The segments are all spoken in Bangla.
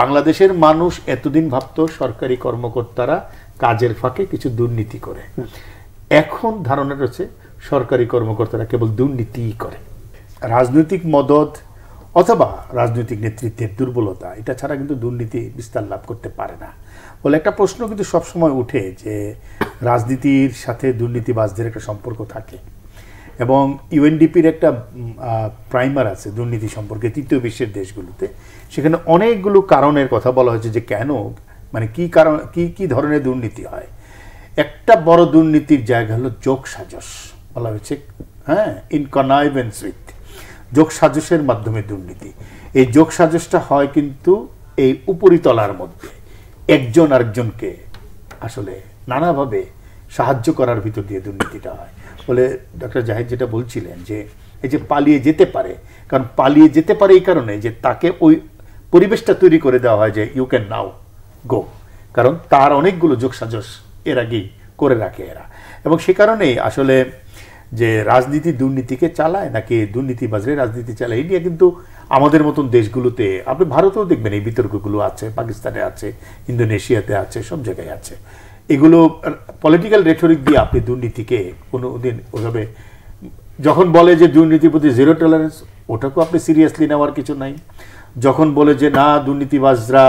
বাংলাদেশের মানুষ এতদিন ভাবত সরকারি কর্মকর্তারা কাজের ফাঁকে কিছু দুর্নীতি করে এখন ধারণা রয়েছে সরকারি কর্মকর্তারা কেবল দুর্নীতিই করে রাজনৈতিক মদত অথবা রাজনৈতিক নেতৃত্বের দুর্বলতা এটা ছাড়া কিন্তু দুর্নীতি বিস্তার লাভ করতে পারে না বলে একটা প্রশ্ন কিন্তু সবসময় উঠে যে রাজনীতির সাথে দুর্নীতিবাজদের একটা সম্পর্ক থাকে এবং ইউএনডিপির একটা প্রাইমার আছে দুর্নীতি সম্পর্কে তৃতীয় বিশ্বের দেশগুলোতে সেখানে অনেকগুলো কারণের কথা বলা হয়েছে যে কেন মানে কি কারণ কি কি ধরনের দুর্নীতি হয় একটা বড় দুর্নীতির জায়গা হলো যোগ সাজস বলা হয়েছে হ্যাঁ ইনকনাইভেন্স উইথ যোগ সাজসের মাধ্যমে দুর্নীতি এই যোগ সাজসটা হয় কিন্তু এই উপরিতলার মধ্যে একজন আরেকজনকে আসলে নানাভাবে সাহায্য করার ভিতর দিয়ে দুর্নীতিটা হয় বলে ডক্টর জাহেদ যেটা বলছিলেন যে এই যে পালিয়ে যেতে পারে কারণ পালিয়ে যেতে পারে এই কারণে যে তাকে ওই পরিবেশটা তৈরি করে দেওয়া হয় যে ইউ ক্যান নাও গো কারণ তার অনেকগুলো যোগসাজস এর আগেই করে রাখে এরা এবং সে কারণেই আসলে যে রাজনীতি দুর্নীতিকে চালায় নাকি দুর্নীতি বাজারে রাজনীতি চালায় এই নিয়ে কিন্তু আমাদের মতন দেশগুলোতে আপনি ভারতেও দেখবেন এই বিতর্কগুলো আছে পাকিস্তানে আছে ইন্দোনেশিয়াতে আছে সব জায়গায় আছে এগুলো পলিটিক্যাল রেটরিক দিয়ে আপনি দুর্নীতিকে কোনো দিন ওইভাবে যখন বলে যে দুর্নীতির প্রতি জিরো টলারেন্স ওটাকেও আপনি সিরিয়াসলি নেওয়ার কিছু নাই যখন বলে যে না দুর্নীতিবাজরা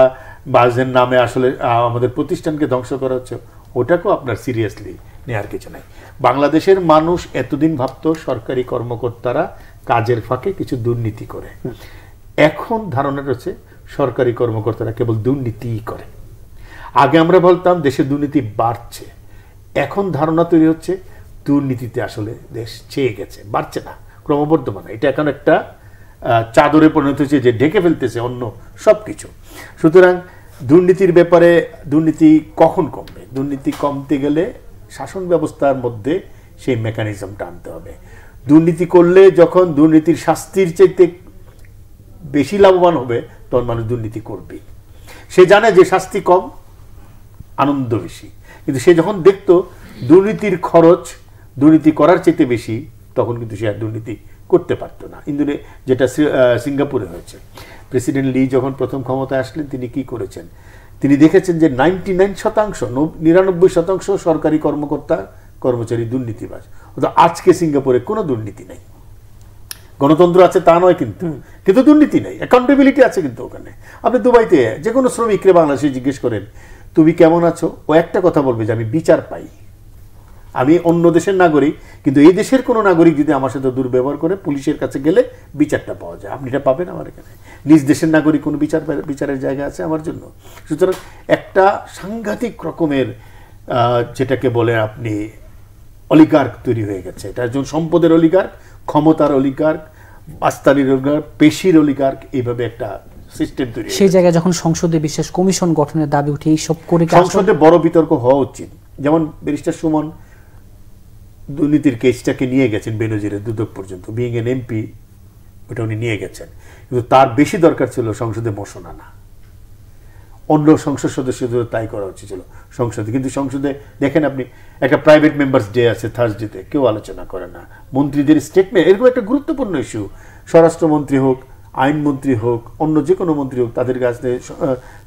বাজদের নামে আসলে আমাদের প্রতিষ্ঠানকে ধ্বংস করা হচ্ছে ওটাকেও আপনার সিরিয়াসলি নেওয়ার কিছু নাই বাংলাদেশের মানুষ এতদিন ভাবত সরকারি কর্মকর্তারা কাজের ফাঁকে কিছু দুর্নীতি করে এখন ধারণা রয়েছে সরকারি কর্মকর্তারা কেবল দুর্নীতিই করে আগে আমরা বলতাম দেশে দুর্নীতি বাড়ছে এখন ধারণা তৈরি হচ্ছে দুর্নীতিতে আসলে দেশ চেয়ে গেছে বাড়ছে না ক্রমবর্ধমান এটা এখন একটা চাদরে পরিণত হয়েছে যে ঢেকে ফেলতেছে অন্য সব কিছু সুতরাং দুর্নীতির ব্যাপারে দুর্নীতি কখন কমবে দুর্নীতি কমতে গেলে শাসন ব্যবস্থার মধ্যে সেই মেকানিজমটা আনতে হবে দুর্নীতি করলে যখন দুর্নীতির শাস্তির চাইতে বেশি লাভবান হবে তখন মানুষ দুর্নীতি করবে সে জানে যে শাস্তি কম আনন্দ বেশি কিন্তু সে যখন দেখত দুর্নীতির খরচ দুর্নীতি করার চাইতে বেশি তখন কিন্তু সে আর দুর্নীতি করতে পারত না ইন্দোনে যেটা সিঙ্গাপুরে হয়েছে প্রেসিডেন্ট লি যখন প্রথম ক্ষমতায় আসলেন তিনি কি করেছেন তিনি দেখেছেন যে নাইনটি নাইন শতাংশ নিরানব্বই শতাংশ সরকারি কর্মকর্তা কর্মচারী দুর্নীতিবাজ অর্থাৎ আজকে সিঙ্গাপুরে কোনো দুর্নীতি নেই গণতন্ত্র আছে তা নয় কিন্তু কিন্তু দুর্নীতি নেই অ্যাকাউন্টেবিলিটি আছে কিন্তু ওখানে আপনি দুবাইতে যে কোনো শ্রমিককে বাংলাদেশে জিজ্ঞেস করেন তুমি কেমন আছো ও একটা কথা বলবে যে আমি বিচার পাই আমি অন্য দেশের নাগরিক কিন্তু এই দেশের কোনো নাগরিক যদি আমার সাথে দুর্ব্যবহার করে পুলিশের কাছে গেলে বিচারটা পাওয়া যায় আপনি এটা পাবেন আমার এখানে নিজ দেশের নাগরিক কোনো বিচার বিচারের জায়গা আছে আমার জন্য সুতরাং একটা সাংঘাতিক রকমের যেটাকে বলে আপনি অলিগার্ক তৈরি হয়ে গেছে এটা একজন সম্পদের অলিগার্ক ক্ষমতার অলিগার্ক আস্তানির অলিগার্ক পেশির অলিগার্ক এইভাবে একটা সিস্টেম তৈরি সেই জায়গায় যখন সংসদে বিশেষ কমিশন গঠনের দাবি উঠে এইসব করে সংসদে বড় বিতর্ক হওয়া উচিত যেমন ব্যারিস্টার সুমন দুর্নীতির কেসটাকে নিয়ে গেছেন বেনজিরের দুদক পর্যন্ত বিং এন এমপি ওটা উনি নিয়ে গেছেন কিন্তু তার বেশি দরকার ছিল সংসদে বসন আনা অন্য সংসদ সদস্যদের তাই করা উচিত ছিল সংসদে কিন্তু সংসদে দেখেন আপনি একটা প্রাইভেট মেম্বার্স ডে আছে থার্সডেতে কেউ আলোচনা করে না মন্ত্রীদের স্টেটমেন্ট এরকম একটা গুরুত্বপূর্ণ ইস্যু স্বরাষ্ট্রমন্ত্রী হোক আইনমন্ত্রী হোক অন্য যে কোনো মন্ত্রী হোক তাদের কাছে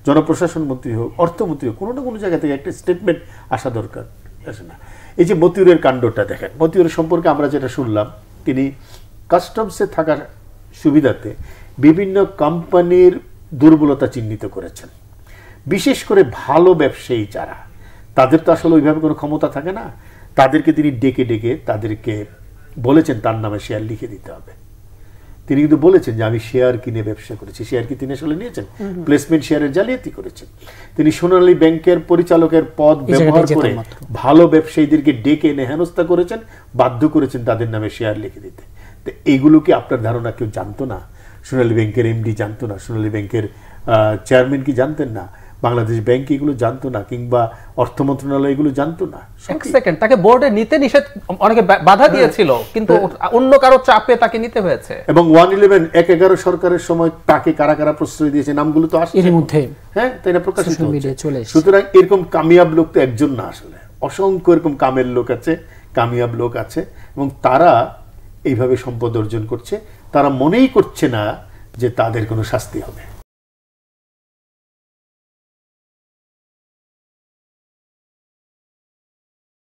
জনপ্রশাসন মন্ত্রী হোক অর্থমন্ত্রী হোক কোনো না কোনো জায়গা থেকে একটা স্টেটমেন্ট আসা দরকার আসে না এই যে মতিউরের কাণ্ডটা দেখেন মতিউরের সম্পর্কে আমরা যেটা শুনলাম তিনি কাস্টমসে থাকার সুবিধাতে বিভিন্ন কোম্পানির দুর্বলতা চিহ্নিত করেছেন বিশেষ করে ভালো ব্যবসায়ী যারা তাদের তো আসলে ওইভাবে কোনো ক্ষমতা থাকে না তাদেরকে তিনি ডেকে ডেকে তাদেরকে বলেছেন তার নামে শেয়ার লিখে দিতে হবে তিনি কিন্তু বলেছেন যে আমি শেয়ার কিনে ব্যবসা করেছি শেয়ার কি তিনি আসলে নিয়েছেন প্লেসমেন্ট শেয়ারের জালিয়াতি করেছেন তিনি সোনালি ব্যাংকের পরিচালকের পদ ব্যবহার করে ভালো ব্যবসায়ীদেরকে ডেকে এনে হেনস্থা করেছেন বাধ্য করেছেন তাদের নামে শেয়ার লিখে দিতে তো এইগুলো কি আপনার ধারণা কেউ জানতো না সোনালী ব্যাংকের এমডি জানতো না সোনালী ব্যাংকের চেয়ারম্যান কি জানতেন না বাংলাদেশ ব্যাংক এগুলো জানতো না কিংবা অর্থ মন্ত্রণালয় এগুলো জানতো না এক সেকেন্ড তাকে বোর্ডে নিতে নিষেধ অনেকে বাধা হ্যাঁ। দিয়েছিল কিন্তু হ্যাঁ। অন্য কারো চাপে তাকে নিতে হয়েছে এবং ওয়ান ইলেভেন এক এগারো সরকারের সময় তাকে কারা কারা প্রশ্রয় দিয়েছে নামগুলো তো আসছে এর মধ্যে হ্যাঁ তাই না প্রকাশিত সুতরাং এরকম কামিয়াব লোক তো একজন না আসলে অসংখ্য এরকম কামের লোক আছে কামিয়াব লোক আছে এবং তারা এইভাবে সম্পদ অর্জন করছে তারা মনেই করছে না যে তাদের কোনো শাস্তি হবে